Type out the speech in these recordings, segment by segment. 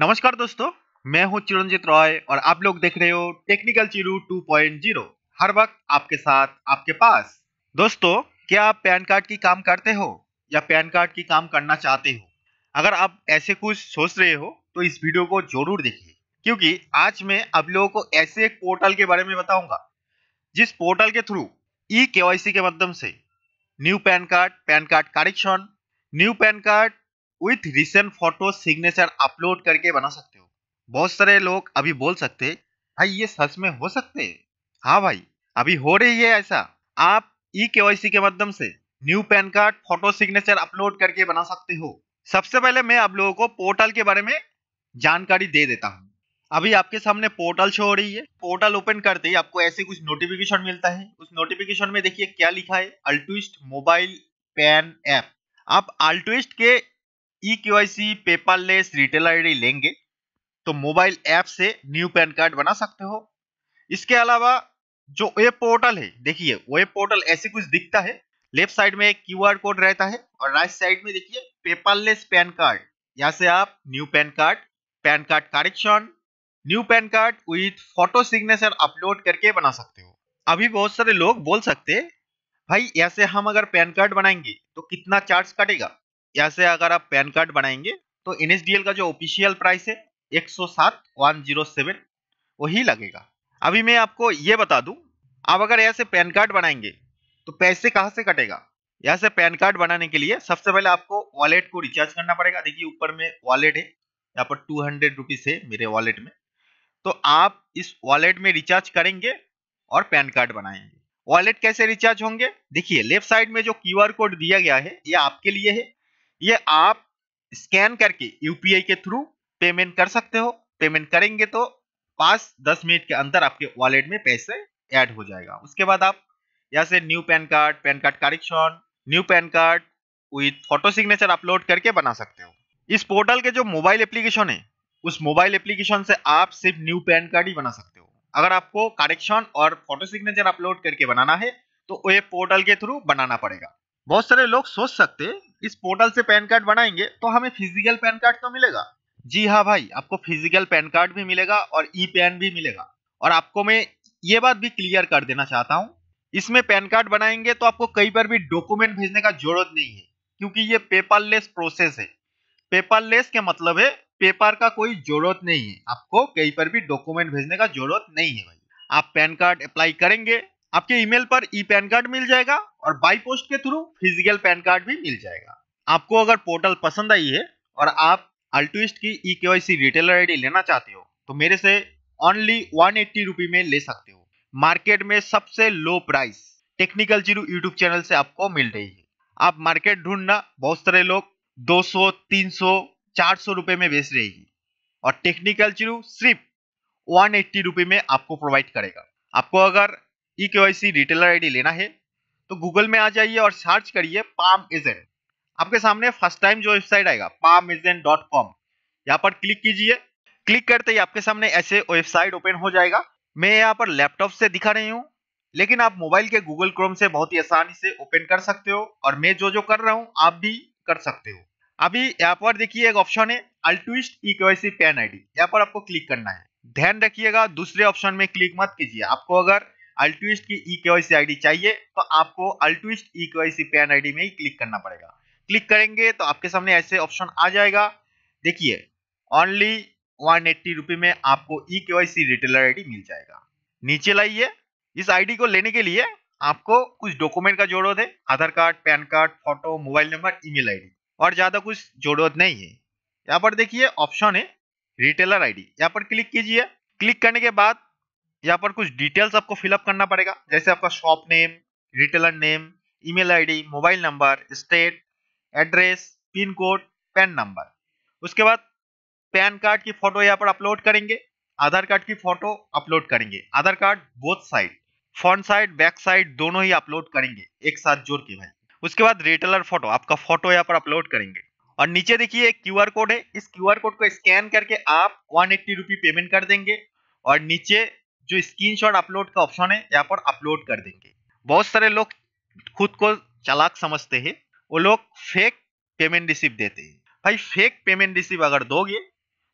नमस्कार दोस्तों मैं हूं चिरंजीत रॉय और आप लोग देख रहे हो टेक्निकल चिरू 2.0 हर वक्त आपके साथ आपके पास दोस्तों क्या आप पैन कार्ड की काम करते हो या पैन कार्ड की काम करना चाहते हो अगर आप ऐसे कुछ सोच रहे हो तो इस वीडियो को जरूर देखिए क्योंकि आज मैं आप लोगों को ऐसे एक पोर्टल के बारे में बताऊंगा जिस पोर्टल के थ्रू ई के माध्यम से new PAN card PAN card correction new PAN card with recent photo signature upload करके बना सकते हो बहुत सारे लोग अभी बोल सकते भाई ये सच में हो सकते हैं हाँ भाई अभी हो रही है ऐसा आप ई के वाई सी के माध्यम से new PAN card photo signature upload करके बना सकते हो सबसे पहले मैं आप लोगों को पोर्टल के बारे में जानकारी दे देता हूँ अभी आपके सामने पोर्टल शो हो रही है पोर्टल ओपन करते ही आपको ऐसे कुछ नोटिफिकेशन मिलता है उस नोटिफिकेशन में देखिए क्या लिखा है अल्टुइस्ट मोबाइल पैन ऐप आप अल्टुइस्ट के ई के पेपर लेस रिटेल आईडी लेंगे तो मोबाइल ऐप से न्यू पैन कार्ड बना सकते हो इसके अलावा जो वेब पोर्टल है देखिए वेब पोर्टल ऐसे कुछ दिखता है लेफ्ट साइड में एक क्यूआर कोड रहता है और राइट साइड में देखिए पेपरलेस पैन कार्ड यहाँ से आप new PAN card PAN card correction new PAN card with photo signature upload करके बना सकते हो अभी बहुत सारे लोग बोल सकते भाई ऐसे हम अगर पैन कार्ड बनाएंगे तो कितना चार्ज कटेगा यहाँ से अगर आप पैन कार्ड बनाएंगे तो एन का जो ऑफिशियल प्राइस है एक सौ सात वन जीरो वही लगेगा अभी मैं आपको ये बता दूं आप अगर यहाँ से पैन कार्ड बनाएंगे तो पैसे कहाँ से कटेगा यहाँ से पैन कार्ड बनाने के लिए सबसे पहले आपको वॉलेट को रिचार्ज करना पड़ेगा देखिए ऊपर में वॉलेट है यहाँ पर टू हंड्रेड रुपीज है मेरे वॉलेट में तो आप इस वॉलेट में रिचार्ज करेंगे और पैन कार्ड बनाएंगे वॉलेट कैसे रिचार्ज होंगे देखिए लेफ्ट साइड में जो क्यू कोड दिया गया है ये आपके लिए है ये आप स्कैन करके यूपीआई के थ्रू पेमेंट कर सकते हो पेमेंट करेंगे तो पांच दस मिनट के अंदर आपके वॉलेट में पैसे ऐड हो जाएगा उसके बाद आप यहाँ से new PAN card PAN card correction new PAN card with photo signature upload करके बना सकते हो इस पोर्टल के जो मोबाइल एप्लीकेशन है उस मोबाइल एप्लीकेशन से आप सिर्फ न्यू पैन कार्ड ही बना सकते हो अगर आपको कारेक्शन और फोटो सिग्नेचर अपलोड करके बनाना है तो वे पोर्टल के थ्रू बनाना पड़ेगा बहुत सारे लोग सोच सकते इस पोर्टल से पैन कार्ड बनाएंगे तो हमें फिजिकल पैन कार्ड तो मिलेगा जी हाँ भाई आपको फिजिकल पैन कार्ड भी मिलेगा और ई पैन भी मिलेगा और आपको मैं ये बात भी क्लियर कर देना चाहता हूँ इसमें पैन कार्ड बनाएंगे तो आपको कई बार भी डॉक्यूमेंट भेजने का जरूरत नहीं है क्योंकि ये पेपरलेस प्रोसेस है पेपरलेस के मतलब है पेपर का कोई जरूरत नहीं है आपको कहीं पर भी डॉक्यूमेंट भेजने का जरूरत नहीं है भाई आप पैन कार्ड अप्लाई करेंगे आपके ईमेल पर ई पैन कार्ड मिल जाएगा और बाई पोस्ट के थ्रू फिजिकल पैन कार्ड भी मिल जाएगा आपको अगर पोर्टल पसंद आई है और आप अल्टूस्ट की ई के रिटेलर आईडी लेना चाहते हो तो मेरे से ओनली वन एट्टी रुपी में ले सकते हो मार्केट में सबसे low price technical zero YouTube channel से आपको मिल रही है आप मार्केट ढूंढना बहुत सारे लोग 200, 300, 400 रुपए में बेच रही है और टेक्निकल जीरो सिर्फ वन एट्टी रुपी में आपको प्रोवाइड करेगा आपको अगर ई के रिटेलर आईडी लेना है तो गूगल में आ जाइए और सर्च करिए पाम एजेंट आपके सामने फर्स्ट टाइम जो वेबसाइट आएगा पाम एजेंट डॉट कॉम यहाँ पर क्लिक कीजिए क्लिक करते ही आपके सामने ऐसे वेबसाइट ओपन हो जाएगा मैं यहाँ पर लैपटॉप से दिखा रही हूँ लेकिन आप मोबाइल के गूगल क्रोम से बहुत ही आसानी से ओपन कर सकते हो और मैं जो जो कर रहा हूँ आप भी कर सकते हो अभी यहाँ पर देखिए एक ऑप्शन है अल्टुइस्ट ई केवाईसी पैन आईडी यहाँ पर आपको क्लिक करना है ध्यान रखिएगा दूसरे ऑप्शन में क्लिक मत कीजिए आपको अगर अल्टुइस्ट की ई के आईडी चाहिए तो आपको अल्टुइस्ट ई के पैन आईडी में ही क्लिक करना पड़ेगा क्लिक करेंगे तो आपके सामने ऐसे ऑप्शन आ जाएगा देखिए ओनली वन एट्टी में आपको ई के रिटेलर आईडी मिल जाएगा नीचे लाइए इस आईडी को लेने के लिए आपको कुछ डॉक्यूमेंट का जरूरत है Aadhaar card PAN card photo mobile number email ID और ज़्यादा कुछ जरूरत नहीं है यहाँ पर देखिए ऑप्शन है रिटेलर आईडी यहाँ पर क्लिक कीजिए क्लिक करने के बाद यहाँ पर कुछ डिटेल्स आपको फिलअप करना पड़ेगा जैसे आपका shop name retailer name email ID, mobile number state address pin code PAN number उसके बाद पैन कार्ड की फोटो यहाँ पर अपलोड करेंगे आधार कार्ड की फोटो अपलोड करेंगे Aadhaar card both side front side back side दोनों ही अपलोड करेंगे एक साथ जोड़ के भाई उसके बाद रिटेलर फोटो आपका फोटो यहाँ पर अपलोड करेंगे और नीचे देखिए एक क्यू कोड है इस क्यू कोड को स्कैन करके आप वन एट्टी पेमेंट कर देंगे और नीचे जो स्क्रीनशॉट अपलोड का ऑप्शन है यहाँ पर अपलोड कर देंगे बहुत सारे लोग खुद को चालाक समझते हैं वो लोग फेक पेमेंट रिसीव देते हैं भाई फेक पेमेंट रिसीव अगर दोगे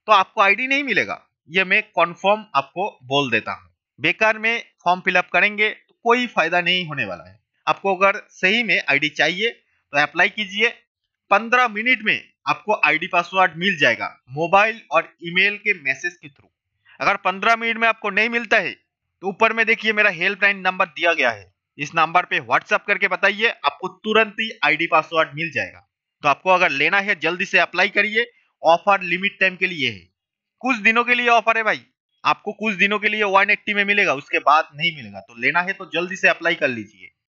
तो आपको आईडी नहीं मिलेगा ये मैं कॉन्फर्म आपको बोल देता हूँ बेकार में फॉर्म फिलअप करेंगे तो कोई फायदा नहीं होने वाला है आपको अगर सही में आईडी चाहिए तो अप्लाई कीजिए पंद्रह मिनट में आपको आईडी पासवर्ड मिल जाएगा मोबाइल और ईमेल के मैसेज के थ्रू अगर पंद्रह मिनट में आपको नहीं मिलता है तो ऊपर में देखिए मेरा हेल्पलाइन नंबर दिया गया है इस नंबर पे व्हाट्सअप करके बताइए आपको तुरंत ही आईडी पासवर्ड मिल जाएगा तो आपको अगर लेना है जल्दी से अप्लाई करिए ऑफर लिमिट टाइम के लिए है कुछ दिनों के लिए ऑफर है भाई आपको कुछ दिनों के लिए वन में मिलेगा उसके बाद नहीं मिलेगा तो लेना है तो जल्दी से अप्लाई कर लीजिए